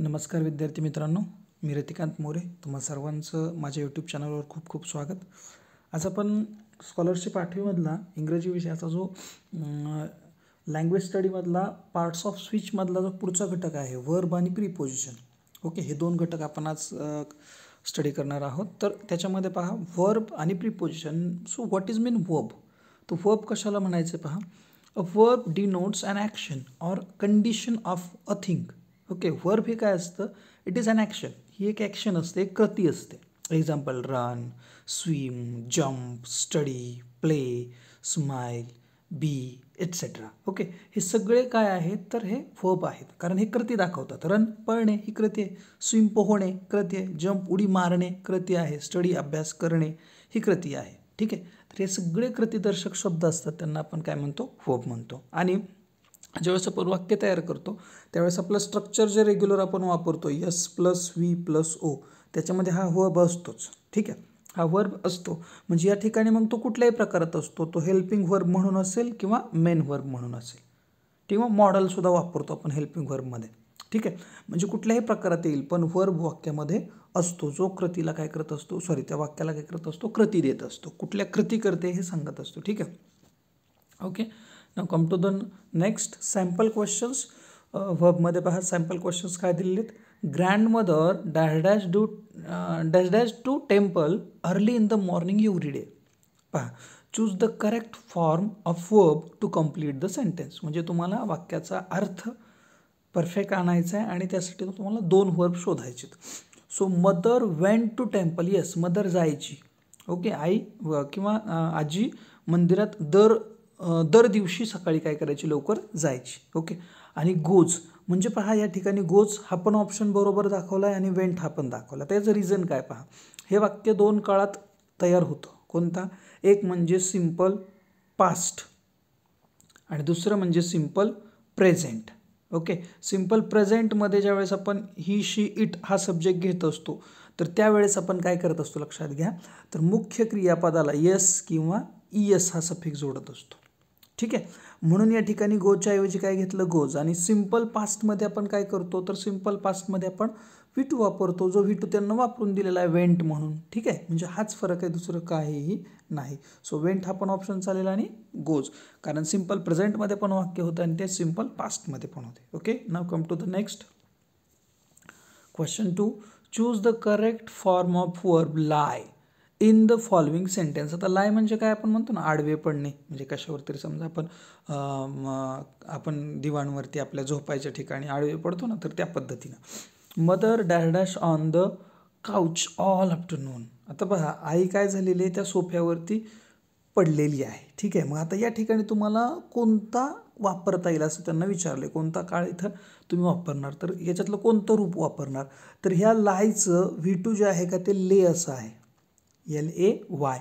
नमस्कार विद्यार्थी मित्रांनो मी रतिकांत मोरे तुम्हा सर्वांचं माझ्या यूट्यूब चॅनलवर खूप खूप स्वागत आज आपण स्कॉलरशिप आठवीमधला इंग्रजी विषयाचा जो लँग्वेज स्टडीमधला पार्ट्स ऑफ स्विचमधला जो पुढचा घटक आहे वर्ब आणि प्रीपोजिशन ओके हे दोन घटक आपण आज स्टडी करणार आहोत तर त्याच्यामध्ये पहा वर्ब आणि preposition so what is mean verb तो वर्ब कशाला म्हणायचं पहा a verb denotes an action or condition of a thing okay verb हे काय असतं इट इज अन ॲक्शन ही एक ॲक्शन असते एक कृती असते example run swim jump study play smile be etcetera okay हे सगळे काय आहेत तर हे फोप आहेत कारण हे कृती दाखवतात रन पळणे ही कृती आहे स्विम पोहणे कृती आहे जम्प उडी मारणे कृती आहे स्टडी अभ्यास करणे ही कृती आहे ठीक आहे तर हे सगळे कृतीदर्शक शब्द असतात त्यांना आपण काय म्हणतो फोप म्हणतो आणि ज्यावेळेस आपण वाक्य तयार करतो त्यावेळेस आपलं स्ट्रक्चर जे रेग्युलर आपण वापरतो S plus V plus O त्याच्यामध्ये हा वर्ब असतोच ठीक आहे हा वर्ब असतो म्हणजे या ठिकाणी मग तो कुठल्याही प्रकारात असतो तो हेल्पिंग वर्ब म्हणून असेल किंवा मेन वर्ब म्हणून असेल किंवा मॉडलसुद्धा वापरतो आपण हेल्पिंग वर्बमध्ये ठीक आहे म्हणजे कुठल्याही प्रकारात येईल पण वर्ब वाक्यामध्ये असतो जो कृतीला काय करत असतो सॉरी त्या वाक्याला काय करत असतो कृती देत असतो कुठल्या कृती करते हे सांगत असतो ठीक आहे okay now come to the next sample questions वर्बमध्ये पहा सॅम्पल क्वेश्चन्स काय दिलेले आहेत grandmother dash dash do dash dash to temple early in the morning every day पहा choose the correct form of verb to complete the sentence म्हणजे तुम्हाला वाक्याचा अर्थ परफेक्ट आणायचा आहे आणि त्यासाठी तुम्हाला दोन वर्ब शोधायचे so mother went to temple yes mother जायची ओके आई किंवा आजी मंदिरात दर दर दिवशी सकाळी काय करायची लवकर जायची ओके आणि गोज म्हणजे पहा या ठिकाणी गोज हा पण ऑप्शन बरोबर दाखवला आहे आणि वेंट हा पण दाखवला त्याचं रिझन काय पहा हे वाक्य दोन काळात तयार होतं कोणता एक म्हणजे सिंपल पास्ट आणि दुसरं म्हणजे सिंपल प्रेझेंट ओके सिम्पल प्रेझेंटमध्ये ज्यावेळेस आपण ही शी इट हा सब्जेक्ट घेत असतो तर त्यावेळेस आपण काय करत असतो लक्षात घ्या तर मुख्य क्रियापदाला यस किंवा ई एस हा सफिक जोडत असतो ठीक आहे म्हणून या ठिकाणी गोच्या ऐवजी काय घेतलं गोज आणि सिम्पल पास्टमध्ये आपण काय करतो तर सिम्पल पास्टमध्ये आपण विटू वापरतो जो विटू त्यांना वापरून दिलेला आहे वेंट म्हणून ठीक आहे म्हणजे हाच फरक आहे दुसरं काहीही नाही सो वेंट हा पण ऑप्शन चालेल आणि गोज कारण सिम्पल प्रेझेंटमध्ये पण वाक्य होतं आणि ते सिम्पल पास्टमध्ये पण होते okay now come to the next question to choose the correct form of verb lie in the following sentence आता लाय म्हणजे काय आपण म्हणतो ना आडवे पडणे म्हणजे कशावर तरी समजा आपण आपण दिवाणवरती आपल्या झोपायच्या ठिकाणी आडवे पडतो ना तर त्या पद्धतीनं mother dash on the couch all afternoon आता बघा आई काय झालेली आहे त्या सोफ्यावरती पडलेली आहे ठीक आहे मग आता या ठिकाणी तुम्हाला कोणता वापरता येईल असं त्यांना विचारले कोणता काळ इथं तुम्ही वापरणार तर याच्यातलं कोणतं रूप वापरणार तर ह्या लायचं व्ही टू जे आहे का ते ले असं आहे एल ए वाय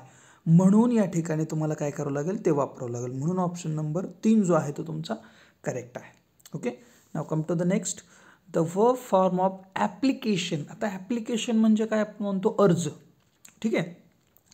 म्हणून या ठिकाणी तुम्हाला काय करावं लागेल ते वापरावं लागेल म्हणून ऑप्शन नंबर तीन जो आहे तो तुमचा करेक्ट आहे okay now come to the next the व फॉर्म ऑफ ॲप्लिकेशन आता ॲप्लिकेशन म्हणजे काय म्हणतो अर्ज ठीक आहे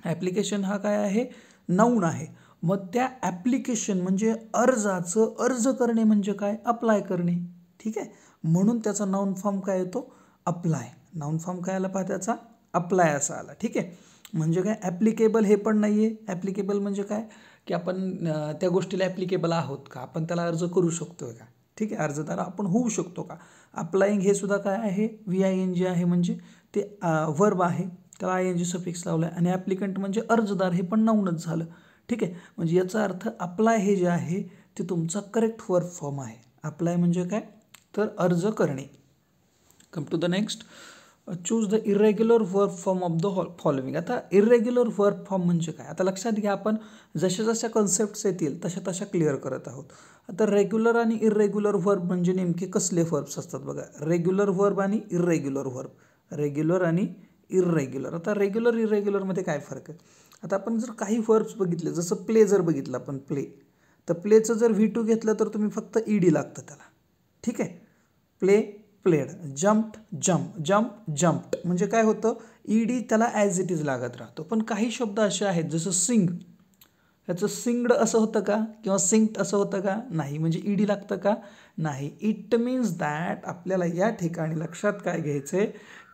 ॲप्लिकेशन हा काय आहे नाऊन आहे मग त्या ॲप्लिकेशन म्हणजे अर्जाचं अर्ज करणे म्हणजे काय अप्लाय करणे ठीक आहे म्हणून त्याचा नाऊन फॉर्म काय येतो अप्लाय नाऊन फॉर्म काय आला पहा त्याचा अप्लाय असा आला ठीक आहे म्हणजे काय ॲप्लिकेबल हे पण नाही आहे ॲप्लिकेबल म्हणजे काय की आपण त्या गोष्टीला ॲप्लिकेबल आहोत का आपण त्याला अर्ज करू शकतो आहे का ठीक आहे अर्जदार आपण होऊ शकतो का अप्लाईंग हे सुद्धा काय आहे व्ही आय एन जी आहे म्हणजे ते वर्ब आहे त्याला आय एन जी सफिक्स लावलं आहे आणि ॲप्लिकंट म्हणजे अर्जदार हे पण नाऊनच झालं ठीक आहे म्हणजे याचा अर्थ अप्लाय हे जे आहे ते तुमचा करेक्ट वर्ब फॉर्म आहे अप्लाय म्हणजे काय तर अर्ज करणे come to the next choose the irregular verb form of the hall following आता इरेग्युलर वर्ब फॉर्म म्हणजे काय आता लक्षात घ्या आपण जशा जशा कन्सेप्ट्स येतील तशा तशा क्लिअर करत आहोत आता रेग्युलर आणि इरेग्युलर वर्ब म्हणजे नेमके कसले वर्ब्स असतात बघा रेग्युलर वर्ब आणि इरेग्युलर वर्ब रेग्युलर आणि इरेग्युलर आता रेग्युलर इरेग्युलरमध्ये काय फरक आहे आता आपण जर काही वर्ब्स बघितले जसं प्ले जर बघितलं आपण प्ले तर प्लेचं जर व्ही टू घेतलं तर तुम्ही फक्त डी लागतं त्याला ठीक आहे play played jump jump jump jumped म्हणजे काय होतं डी e त्याला ॲज इट इज लागत राहतो पण काही शब्द असे आहेत जसं सिंग ह्याचं सिंगड असं होतं का किंवा सिंक्ट असं होतं का नाही म्हणजे डी e लागतं का नाही इट मीन्स दॅट आपल्याला या ठिकाणी लक्षात काय घ्यायचं आहे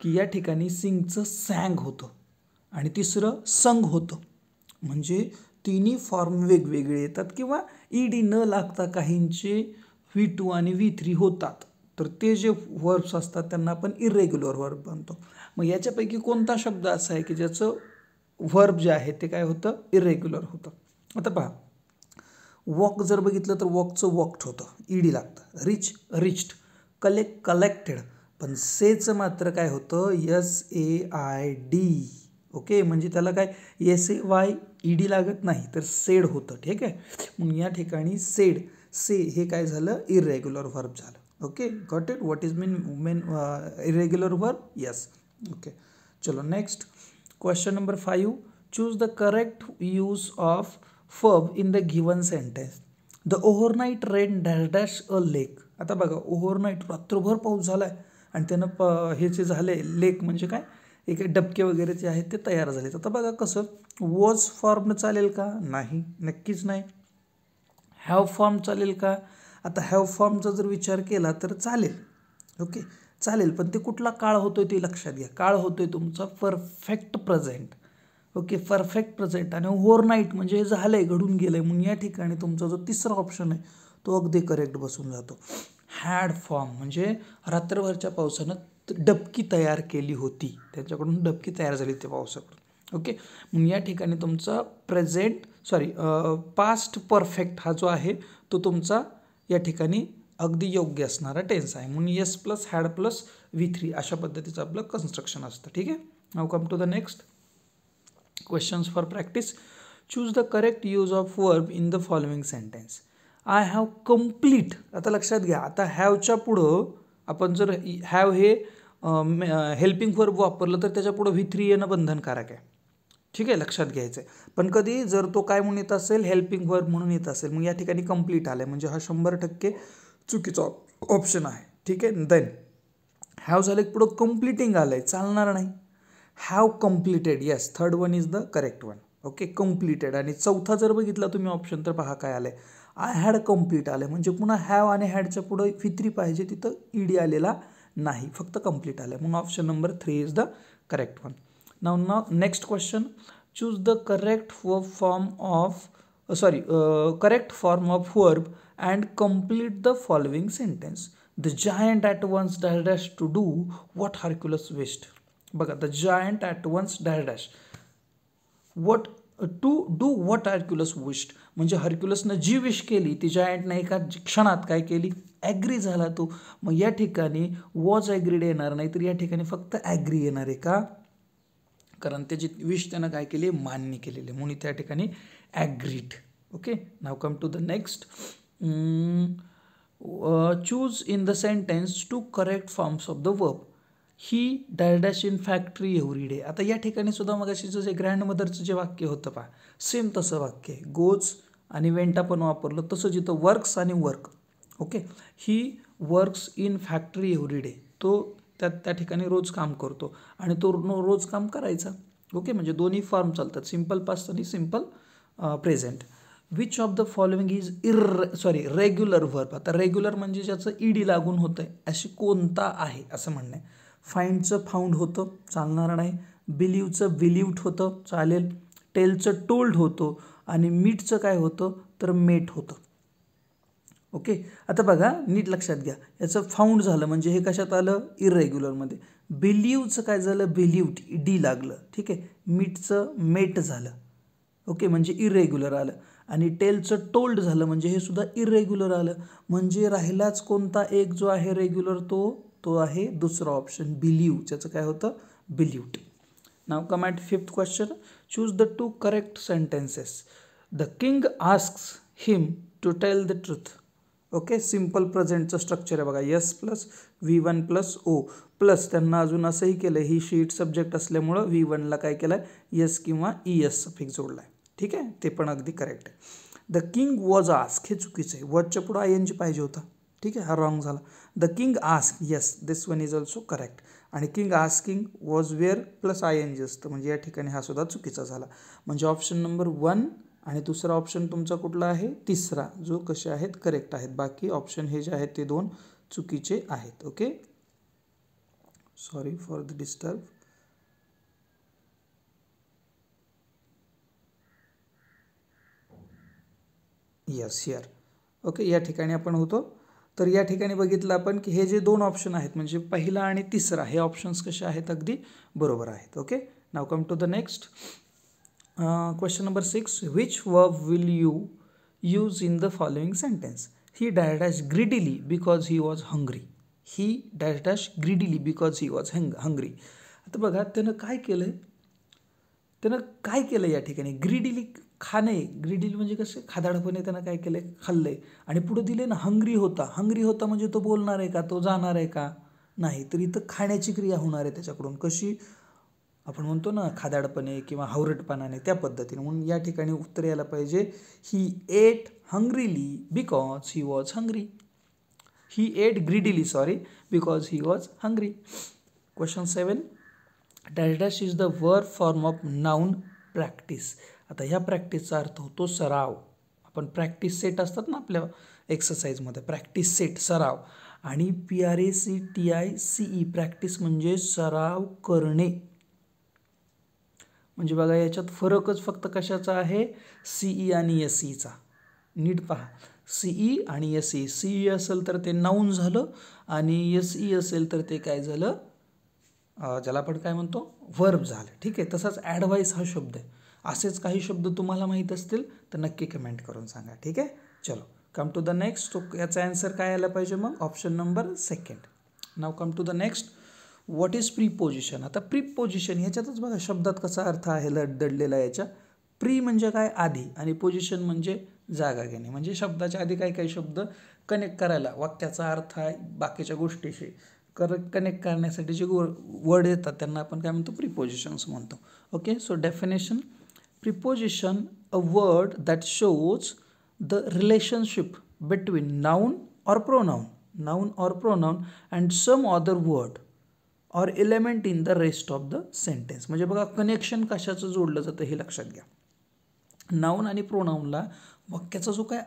की या ठिकाणी सिंगचं सँग होतं आणि तिसरं संघ होतं म्हणजे तिन्ही फॉर्म वेगवेगळे येतात किंवा डी e न लागता काहींचे व्ही टू आणि व्ही थ्री होतात तर ते जे वर्ब्स असतात त्यांना आपण इरेग्युलर वर्ब म्हणतो मग याच्यापैकी कोणता शब्द असा आहे की ज्याचं वर्ब जे आहे ते काय होतं इरेग्युलर होतं आता पहा वॉक जर बघितलं तर वॉकचं वॉक्ट होतं ईडी लागतं रिच रिच्ड कलेक्ट कलेक्टेड पण सेचं मात्र काय होतं S A I D okay म्हणजे त्याला काय S A Y E D लागत नाही तर सेड होतं ठीक आहे म्हणून या ठिकाणी सेड से हे काय झालं इरेग्युलर व्हर्ब झालं okay got it what is mean main irregular verb yes okay चलो next question number five choose the correct use of verb in the given sentence the overnight rain dash dash a lake आता बघा overnight रात्रभर पाऊस झाला आहे आणि त्यानं प हे जे झाले लेक म्हणजे काय एक डबके वगैरे जे आहेत ते तयार झालेत आता बघा कसं वॉज फॉर्म चालेल का नाही नक्कीच नाही हॅव फॉर्म चालेल का आता हॅव फॉर्मचा जर विचार केला तर चालेल ओके चालेल पण ते कुठला काळ होतो ते लक्षात घ्या काळ होतो तुमचा perfect present okay perfect present आणि ओव्हरनाईट म्हणजे हे झालं आहे घडून गेलं आहे म्हणून या ठिकाणी तुमचा जो तिसरा ऑप्शन आहे तो अगदी करेक्ट बसून जातो हॅड फॉर्म म्हणजे रात्रभरच्या पावसानं डबकी तयार केली होती त्यांच्याकडून डबकी तयार झाली त्या पावसाकडून ओके मग या ठिकाणी तुमचा प्रेझेंट सॉरी पास्ट परफेक्ट हा जो आहे तो तुमचा या ठिकाणी अगदी योग्य असणारा टेन्स आहे म्हणून S plus had plus V three अशा पद्धतीचं आपलं कन्स्ट्रक्शन असतं ठीक आहे now come to the next questions for practice choose the correct use of verb in the following sentence I have complete आता लक्षात घ्या आता हॅवच्या पुढं आपण जर हॅव हे हेल्पिंग वर्ब वापरलं तर त्याच्या व्ही थ्री येणं बंधनकारक आहे ठीक आहे लक्षात घ्यायचं आहे पण कधी जर तो काय म्हणून येत असेल हेल्पिंग वर्ब म्हणून येत असेल मग या ठिकाणी कंप्लीट आलं आहे म्हणजे हा शंभर टक्के चुकीचा ऑप्शन आहे ठीक आहे देन हॅव झालं पुढं कम्प्लिटिंग आलं आहे चालणार नाही have completed yes third one is the correct one okay completed आणि चौथा जर बघितला तुम्ही ऑप्शन तर पहा काय आलं आहे आय हॅड कम्प्लीट आलं आहे म्हणजे पुन्हा हॅव आणि हॅडच्या पुढं फित्री पाहिजे तिथं ईडी आलेला नाही फक्त कम्प्लीट आलं आहे म्हणून option number three is the correct one now now next question choose the correct verb form of uh, sorry uh, correct form of verb and complete the following sentence the giant at once dash dash to do what hercules wished बघा the giant at once dash dash what to do what Hercules wished म्हणजे हर्क्युलसनं जी wish केली ती जायंटनं एका क्षणात काय केली agree झाला तो मग या ठिकाणी वॉज ॲग्रीड येणार नाही तर या ठिकाणी फक्त ॲग्री येणार आहे का कारण त्याची विश त्यानं काय केले मान्य केलेले म्हणून त्या ठिकाणी ॲग्रीट okay now come to the next choose in the sentence two correct forms of the verb he die dash in factory every day आता या ठिकाणी सुद्धा मग अशी जे मदरचं जे वाक्य होतं पहा सेम तसं वाक्य आहे गोज आणि वेंटा पण वापरलं तसं जिथं वर्क्स आणि work okay he works in factory every day तो त्या त्या ठिकाणी रोज काम करतो आणि तो रोज काम करायचा ओके म्हणजे दोन्ही फॉर्म चालतात सिम्पल पास्ट आणि simple present which of the following is ir sorry regular verb आता रेग्युलर म्हणजे ज्याचं ईडी लागून होतं आहे अशी कोणता आहे असं म्हणणं आहे फाईंडचं फाऊंड होतं चालणार नाही बिलीवचं बिलीव्ड होतं चालेल टेलचं टोल्ड होतो आणि मीटचं काय होतं तर मेट होतं ओके आता बघा नीट लक्षात घ्या याचं फाऊंड झालं म्हणजे हे कशात आलं इरेग्युलरमध्ये बिलीवचं काय झालं बिलीव्ड डी लागलं ठीक आहे मीटचं मेट झालं ओके म्हणजे इरेग्युलर आलं आणि टेलचं टोल्ड झालं म्हणजे हे सुद्धा इरेग्युलर आलं म्हणजे राहिलाच कोणता एक जो आहे रेग्युलर तो तो आहे दुसरा ऑप्शन बिलीव ज्याचं काय होतं believed now come at fifth question choose the two correct sentences the king asks him to tell the truth okay simple प्रेझेंटचं स्ट्रक्चर आहे बघा S plus V one plus O plus त्यांना अजून असंही केलं ही शीट सब्जेक्ट असल्यामुळं V वनला काय केलं आहे यस किंवा ई e एस सफिक जोडला आहे ठीक आहे ते पण अगदी करेक्ट आहे द किंग वॉज आस्क हे चुकीचं आहे वॉजच्या पुढं आय एन जी पाहिजे होता ठीक आहे हा रॉंग झाला the king ask yes this one is also correct आणि king asking was were plus I N G असतं म्हणजे या ठिकाणी हा सुद्धा चुकीचा झाला म्हणजे ऑप्शन नंबर वन आणि दुसरा ऑप्शन तुमचा कुठला आहे तिसरा जो कसे आहेत करेक्ट आहेत बाकी ऑप्शन हे जे आहेत ते दोन चुकीचे आहेत okay sorry for the disturb yes here okay या ठिकाणी आपण होतो तर या ठिकाणी बघितलं आपण की हे जे दोन ऑप्शन आहेत म्हणजे पहिला आणि तिसरा हे ऑप्शन्स कसे आहेत अगदी बरोबर आहेत okay now come to the next question number six which verb will you use in the following sentence he dash dash greedily because he was hungry he dash dash greedily because he was hung hungry आता बघा त्यानं काय केलं आहे त्यानं काय केलं या ठिकाणी ग्रिडिली खाणे ग्रीडिली म्हणजे कसं खादाडपणे त्यानं काय केलं आहे खाल्लं आहे आणि पुढं दिले ना हंग्री होता हंग्री होता म्हणजे तो बोलणार आहे का तो जाणार आहे का नाही तर इथं खाण्याची क्रिया होणार आहे त्याच्याकडून कशी आपण म्हणतो ना खादाडपणे किंवा हावरटपणाने त्या पद्धतीने म्हणून या ठिकाणी उत्तर यायला पाहिजे he ate hungrily because he was hungry he ate greedily sorry because he was hungry question seven dash dash is the verb form of noun practice आता ह्या प्रॅक्टिसचा अर्थ होतो सराव आपण प्रॅक्टिस सेट असतात ना आपल्या एक्सरसाइजमध्ये प्रॅक्टिस सेट सराव आणि P R A C T I C E practice म्हणजे सराव करणे म्हणजे बघा याच्यात फरकच फक्त कशाचा आहे सीई e आणि एस ईचा e नीट पहा सीई e आणि एस ई सीई असेल तर ते नाऊन झालं आणि एस ई असेल तर ते काय झालं ज्याला आपण काय म्हणतो वर्ब झालं ठीक आहे तसाच ॲडवाईस हा शब्द आहे असेच काही शब्द तुम्हाला माहीत असतील तर नक्की कमेंट करून सांगा ठीक आहे चलो कम टू द नेक्स्ट तो याचा ॲन्सर काय आला पाहिजे मग option number second now come to the next what is preposition आता प्रीपोजिशन ह्याच्यातच बघा शब्दात कसा अर्थ आहे दडलेला याच्या प्री म्हणजे काय आधी आणि पोजिशन म्हणजे जागा घेणे म्हणजे शब्दाच्या आधी काही काही शब्द कनेक्ट करायला वाक्याचा अर्थ आहे बाकीच्या गोष्टीशी कर कनेक्ट करण्यासाठी जे वर्ड येतात त्यांना आपण काय म्हणतो प्रिपोजिशन्स म्हणतो okay so definition preposition a word that shows the relationship between noun or pronoun noun or pronoun and some other word और element in the rest of the sentence म्हणजे बघा कनेक्शन कशाचं जोडलं जातं हे लक्षात घ्या नाऊन आणि प्रोनाऊनला वाक्याचा जो काय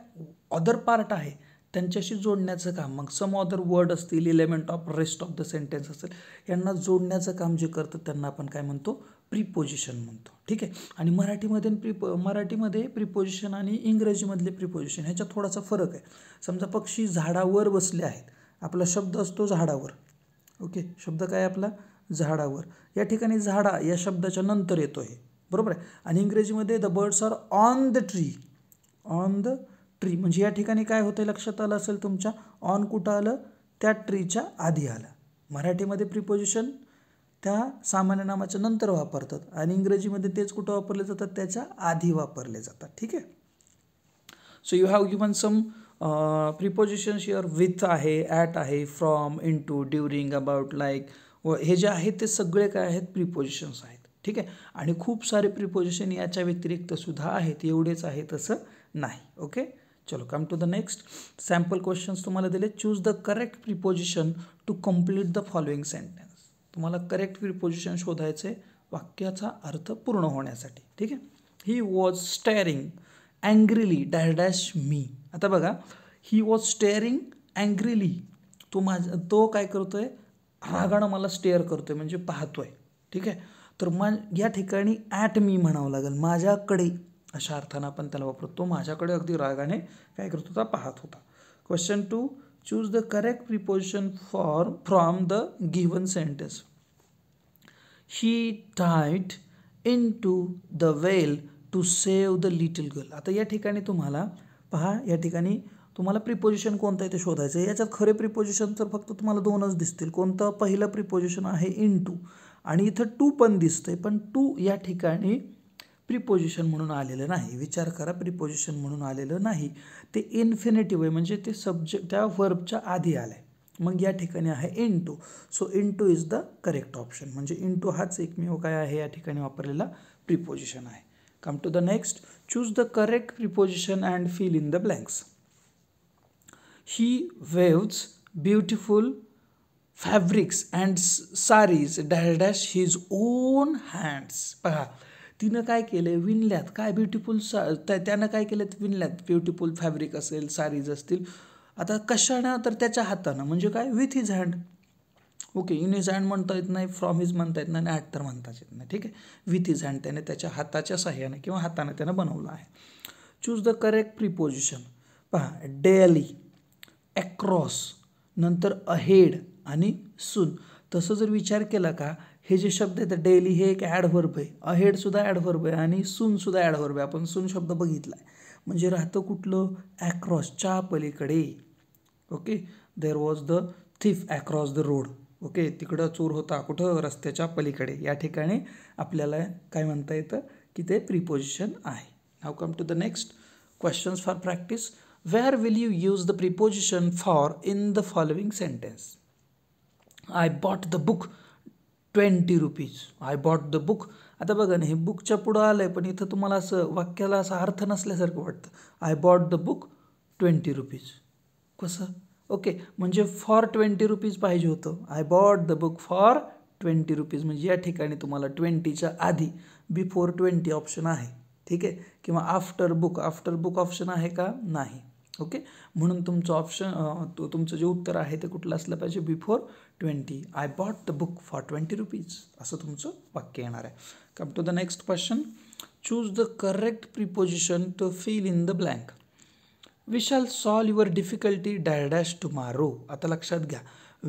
अदर पार्ट आहे त्यांच्याशी जोडण्याचं काम मग सम अदर वर्ड असतील element of rest of the sentence असेल यांना जोडण्याचं काम जे करतं त्यांना आपण काय म्हणतो प्रिपोजिशन म्हणतो ठीक आहे आणि मराठीमध्ये प्रिप मराठीमध्ये प्रिपोजिशन आणि इंग्रजीमधले प्रिपोजिशन ह्याच्यात थोडासा फरक आहे समजा पक्षी झाडावर बसले आहेत आपला शब्द असतो झाडावर ओके शब्द काय आपला झाडावर या ठिकाणी झाडा या शब्दाच्या नंतर येतो आहे बरोबर आहे आणि इंग्रजीमध्ये the birds are on the tree on the tree म्हणजे या ठिकाणी काय होतं लक्षात आलं असेल तुमच्या ऑन कुठं आलं त्या ट्रीच्या आधी आलं मराठीमध्ये प्रिपोजिशन त्या सामान्य नामाच्या नंतर वापरतात आणि इंग्रजीमध्ये तेच कुठं वापरले जातात त्याच्या आधी वापरले जातात ठीक आहे so you have given some prepositions your with आहे ॲट आहे from to during about like व हे जे आहेत ते सगळे काय आहेत प्रिपोजिशन्स आहेत ठीक आहे आणि खूप सारे प्रिपोजिशन याच्या व्यतिरिक्त सुद्धा आहेत एवढेच आहे तसं नाही ओके चलो come to the next sample questions तुम्हाला दिले choose the correct preposition to complete the following sentence तुम्हाला करेक्ट प्रिपोजिशन शोधायचे वाक्याचा अर्थ पूर्ण होण्यासाठी ठीक आहे he was staring angrily dash dash मी आता बघा ही वॉज स्टेअरिंग अँग्रिली तो माझ तो काय करतो आहे रागानं मला स्टेअर करतो आहे म्हणजे पाहतो आहे ठीक आहे तर मग या ठिकाणी ॲट मी म्हणावं लागेल माझ्याकडे अशा अर्थानं आपण त्याला वापरतो तो माझ्याकडे अगदी रागाने काय करत होता पाहत होता question to choose the correct preposition for from the given sentence he tight into the well to save the little girl आता या ठिकाणी तुम्हाला पहा या ठिकाणी तुम्हाला प्रिपोजिशन कोणतं आहे ते शोधायचं आहे याच्यात खरे प्रिपोजिशन तर फक्त तुम्हाला दोनच दिसतील कोणतं पहिलं प्रिपोजिशन आहे इन टू आणि इथं टू पण दिसतं आहे पण टू या ठिकाणी प्रिपोजिशन म्हणून आलेलं नाही विचार करा प्रिपोजिशन म्हणून आलेलं नाही ते इन्फिनेटिव्ह आहे म्हणजे ते सब्जेक्ट त्या वर्बच्या आधी आलं आहे मग या ठिकाणी आहे into so into is the correct option म्हणजे इन टू हाच एकमेव काय आहे या ठिकाणी वापरलेला प्रिपोजिशन आहे Come to the next. Choose the correct preposition and fill in the blanks. He weaves beautiful fabrics and saris dash dash his own hands पहा तिनं काय केलं विणल्यात काय ब्युटिफुल सा त्यानं काय केलं विणल्यात ब्युटिफुल फॅब्रिक असेल सारीज असतील आता कशानं तर त्याच्या हातानं म्हणजे काय with his hand okay in his hand म्हणता येत नाही फ्रॉम इज म्हणता येत नाही आणि ॲट तर म्हणताच येत नाही ठीक आहे विथ इज हँड त्याने त्याच्या हाताच्या सहाय्याने किंवा हाताने त्यानं बनवलं आहे चूज द करेक्ट प्रिपोजिशन पहा डेली ॲक्रॉस नंतर अहेड आणि सून तसं जर विचार केला का हे जे शब्द आहेत डेली हे एक ॲडव्हर्ब आहे अहेडसुद्धा ॲडव्हर्ब आहे आणि सूनसुद्धा ॲडव्हर्ब आहे आपण सून शब्द बघितला आहे म्हणजे राहतं कुठलं ॲक्रॉसच्या पलीकडे okay there was the thief across the road okay तिकडं चोर होता कुठं रस्त्याच्या पलीकडे या ठिकाणी आपल्याला काय म्हणता येतं की ते प्रिपोजिशन आहे now come to the next questions for practice where will you use the preposition for in the following sentence I bought the book twenty rupees I bought the book आता बघा ना हे बुकच्या पुढं आलं आहे पण इथं तुम्हाला असं वाक्याला असं अर्थ नसल्यासारखं वाटतं I bought the book twenty rupees कसं ओके म्हणजे फॉर ट्वेंटी रुपीज पाहिजे होतं I bought the book for twenty rupees म्हणजे या ठिकाणी तुम्हाला ट्वेंटीच्या आधी बिफोर ट्वेंटी ऑप्शन आहे ठीक आहे किंवा after book after book option आहे का नाही ओके म्हणून तुमचं ऑप्शन तुमचं जे उत्तर आहे ते कुठलं असलं पाहिजे before twenty I bought the book for twenty rupees असं तुमचं वाक्य येणार आहे come to the next question choose the correct preposition to fill in the blank we shall solve your difficulty dash dash tomorrow आता लक्षात घ्या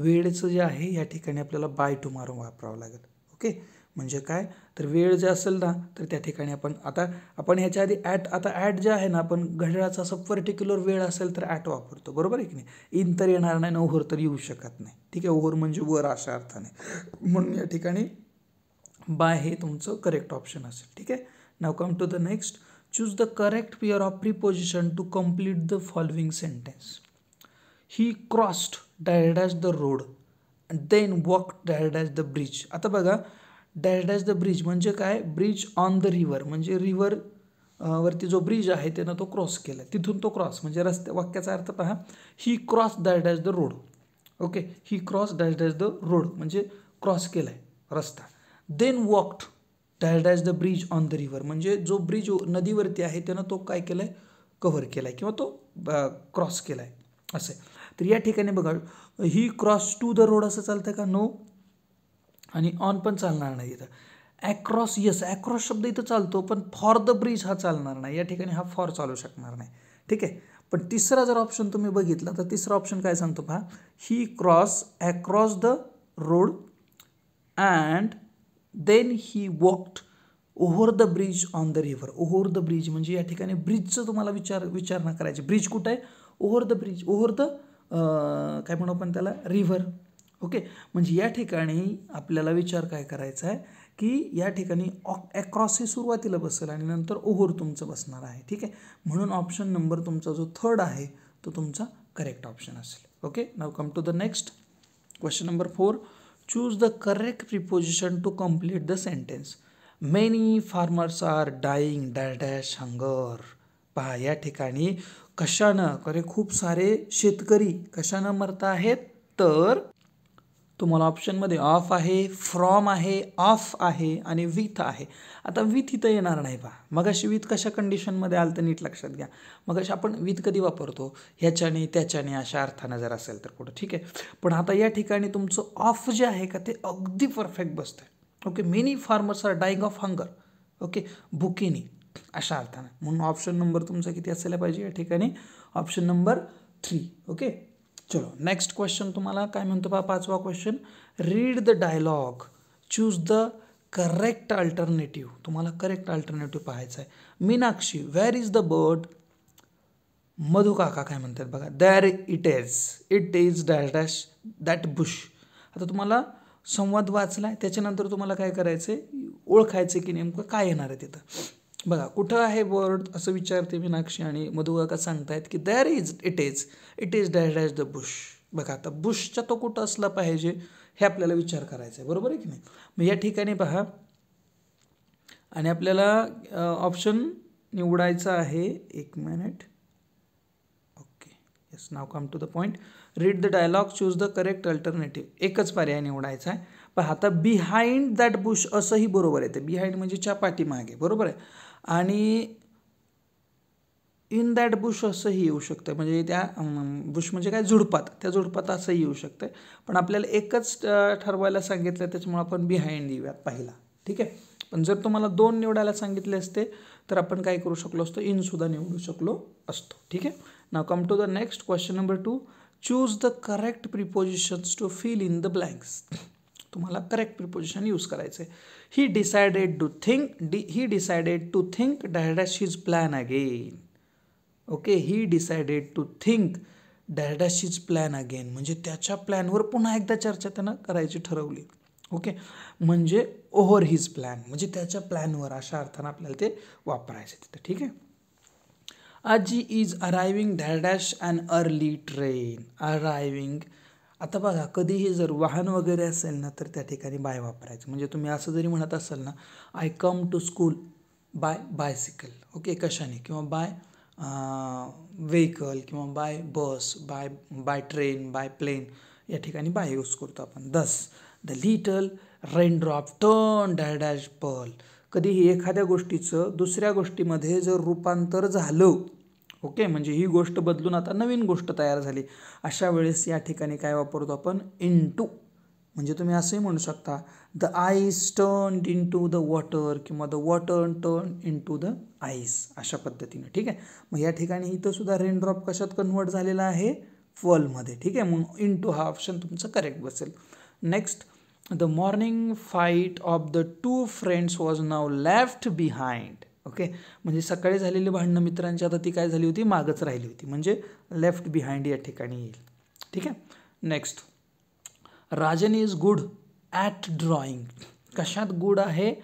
वेळचं जे आहे या ठिकाणी आपल्याला बाय टुमारो वापरावं लागेल ओके म्हणजे काय तर वेळ जे असेल ना तर त्या ठिकाणी आपण आता आपण ह्याच्या आधी ॲट आता ॲट जे आहे ना आपण घड्याळाचा असं पर्टिक्युलर वेळ असेल तर ॲट वापरतो बरोबर आहे की नाही इन तर येणार नाही ना ओव्हर तर येऊ शकत नाही ठीक आहे ओव्हर म्हणजे वर अशा अर्थाने म्हणून या ठिकाणी बाय हे तुमचं करेक्ट ऑप्शन असेल ठीक आहे now come to the next choose the correct pair of preposition to complete the following sentence he crossed dash dash the road then walk dash the bridge आता बघा डॅश द ब्रिज म्हणजे काय bridge on the river म्हणजे river वरती जो bridge आहे त्यानं तो क्रॉस केला तिथून तो क्रॉस म्हणजे रस्ते वाक्याचा अर्थ पहा he cross dash the road okay he cross dash the road म्हणजे क्रॉस केला आहे रस्ता then walked dash as the bridge on the river म्हणजे जो ब्रिज नदीवरती आहे त्यानं तो काय केला आहे कव्हर केला आहे किंवा तो क्रॉस केला आहे असं तर या ठिकाणी बघा he cross to the road असं चालतं का नो आणि ऑन पण चालणार नाही इथं ॲक्रॉस यस ॲक्रॉस शब्द इथं चालतो पण फॉर द ब्रिज हा चालणार नाही या ठिकाणी हा फॉर चालू शकणार नाही ठीक आहे पण तिसरा जर ऑप्शन तुम्ही बघितला तर तिसरा ऑप्शन काय सांगतो पहा he cross across the road and then he walked over the bridge on the river over the bridge म्हणजे या ठिकाणी ब्रिजचं तुम्हाला विचार विचारणा करायची ब्रिज कुठं आहे over the bridge over the काय म्हणू आपण त्याला रिव्हर ओके म्हणजे या ठिकाणी आपल्याला विचार काय करायचा आहे की या ठिकाणी ऑ ॲक्रॉस हे सुरुवातीला बसेल आणि नंतर ओव्हर तुमचं बसणार आहे ठीक आहे म्हणून ऑप्शन नंबर तुमचा जो थर्ड आहे तो तुमचा करेक्ट ऑप्शन असेल okay now come to the next question number four choose the correct preposition to complete the sentence many farmers are dying dash dash hunger पहा या ठिकाणी कशानं खरे खूप सारे शेतकरी कशानं मरता आहेत तर तुम्हाला ऑप्शनमध्ये ऑफ आहे फ्रॉम आहे ऑफ आहे आणि विथ आहे आता विथ इथं येणार नाही बा मग अशी विथ कशा कंडिशनमध्ये आलं तर नीट लक्षात घ्या मग अशी आपण विथ कधी वापरतो ह्याच्याने त्याच्याने अशा अर्थानं जर असेल तर कुठं ठीक आहे पण आता या ठिकाणी तुमचं ऑफ जे आहे का ते अगदी परफेक्ट बसतं okay many farmers are dying of hunger okay बुकेनी अशा अर्थानं म्हणून ऑप्शन नंबर तुमचा किती असायला पाहिजे या ठिकाणी ऑप्शन नंबर थ्री ओके चलो नेक्स्ट क्वेश्चन तुम्हाला काय म्हणतो पहा पाचवा question read the dialogue choose the correct alternative तुम्हाला करेक्ट अल्टरनेटिव्ह पाहायचा आहे Meenakshi where is the bird Madhu काका काय म्हणतात बघा there it is it is dash that bush आता तुम्हाला संवाद वाचला त्याच्यानंतर तुम्हाला काय करायचं आहे ओळखायचं की नेमकं काय येणार आहे तिथं बघा कुठं आहे वर्ड असं विचारते मीनाक्षी आणि का सांगतायत की there is it is it is dash dash the bush बघा आता बुशचा तो कुठं असला पाहिजे हे आपल्याला विचार करायचा आहे बरोबर आहे की नाही मग या ठिकाणी पहा आणि आपल्याला ऑप्शन निवडायचा आहे एक minute okay yes now come to the point read the dialogue choose the correct alternative एकच पर्याय निवडायचा आहे पण आता बिहाइंड दॅट बुश असंही बरोबर आहे ते बिहाइंड म्हणजे चपाटी पाठीमागे बरोबर आहे आणि इन दॅट बुश असंही येऊ शकतं म्हणजे त्या बुश म्हणजे काय झुडपात त्या झुडपात असंही येऊ शकतं पण आपल्याला एकच ठरवायला सांगितलं त्याच्यामुळे आपण बिहाइंड येऊयात पहिला ठीक आहे पण जर तुम्हाला दोन निवडायला सांगितले असते तर आपण काय करू शकलो असतो इनसुद्धा निवडू शकलो असतो ठीक आहे now come to the next question number two choose the correct prepositions to fill in the blanks तुम्हाला करेक्ट प्रिपोजिशन यूज करायचं आहे he decided to think the he decided to think dash his plan again okay he decided to think dash his plan again म्हणजे त्याच्या प्लॅनवर पुन्हा एकदा चर्चा त्यानं करायची ठरवली ओके म्हणजे ओव्हर हिज प्लॅन म्हणजे त्याच्या प्लॅनवर अशा अर्थानं आपल्याला ते वापरायचं तिथं ठीक आहे आजी is arriving dash and early train arriving आता बघा कधीही जर वाहन वगैरे असेल ना तर त्या ठिकाणी बाय वापरायचं म्हणजे तुम्ही असं जरी म्हणत असाल ना I come to school by bicycle okay कशाने किंवा बाय व्हेकल किंवा by bus by by train by plane या ठिकाणी बाय यूज करतो आपण thus the little raindrop turn dash dash pool कधीही एखाद्या गोष्टीचं दुसऱ्या गोष्टीमध्ये जर रूपांतर झालं ओके म्हणजे ही गोष्ट बदलून आता नवीन गोष्ट तयार झाली अशा वेळेस या ठिकाणी काय वापरतो आपण इन टू म्हणजे तुम्ही असंही म्हणू शकता the ice turn into the water किंवा the water turn into the ice अशा पद्धतीनं ठीक आहे मग या ठिकाणी इथंसुद्धा रेनड्रॉप कशात कन्वर्ट झालेला आहे फॉलमध्ये ठीक आहे मग इन टू हा ऑप्शन तुमचं करेक्ट बसेल next the morning fight of the two friends was now left behind okay म्हणजे सकाळी झालेली भांडणं मित्रांची आता ती काय झाली होती मागच राहिली होती म्हणजे लेफ्ट बिहाइंड या ठिकाणी येईल ठीक आहे next Rajan is good at drawing कशात गुड आहे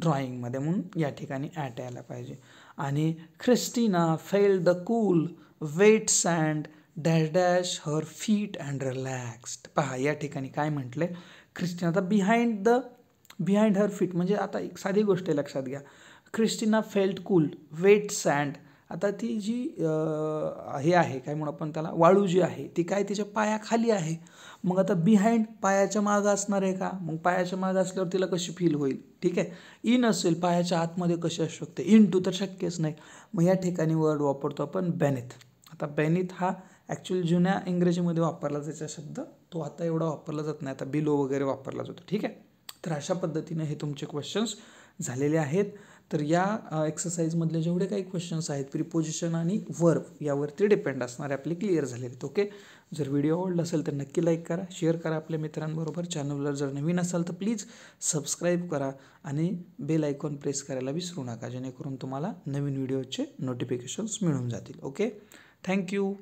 ड्रॉइंगमध्ये म्हणून या ठिकाणी ॲट यायला पाहिजे आणि Christina felt the cool wet अँड dash dash her feet and relaxed पहा या ठिकाणी काय म्हटलं आहे ख्रिस्टिना आता behind the behind her feet म्हणजे आता एक साधी गोष्ट लक्षात घ्या Christina felt cool wet sand आता ती जी हे आहे काय म्हणून आपण त्याला वाळू जी आहे ती काय तिच्या पायाखाली आहे मग आता बिहाइंड पायाच्या मागं असणार आहे का मग पायाच्या मागं असल्यावर तिला कशी फील होईल ठीक आहे इन असेल पायाच्या आतमध्ये कशी असू शकते इन टू तर शक्यच नाही मग या ठिकाणी वर्ड वापरतो आपण बॅनिथ आता बॅनिथ हा ॲक्च्युली जुन्या इंग्रजीमध्ये वापरला जायचा शब्द तो आता एवढा वापरला जात नाही आता बिलो वगैरे वापरला जातो ठीक आहे तर अशा पद्धतीने हे तुमचे क्वेश्चन्स झालेले आहेत तर या एक्सरसाइजमधले जेवढे काही क्वेश्चन्स आहेत प्रिपोजिशन आणि वर्ब यावरती डिपेंड असणार आपले क्लिअर झाले आहेत ओके जर व्हिडिओ आवडला असेल तर नक्की लाईक करा शेअर करा आपल्या मित्रांबरोबर चॅनलवर जर नवीन असाल तर प्लीज सबस्क्राईब करा आणि बेल आयकॉन प्रेस करायला विसरू नका जेणेकरून तुम्हाला नवीन व्हिडिओचे नोटिफिकेशन्स मिळून जातील ओके थँक्यू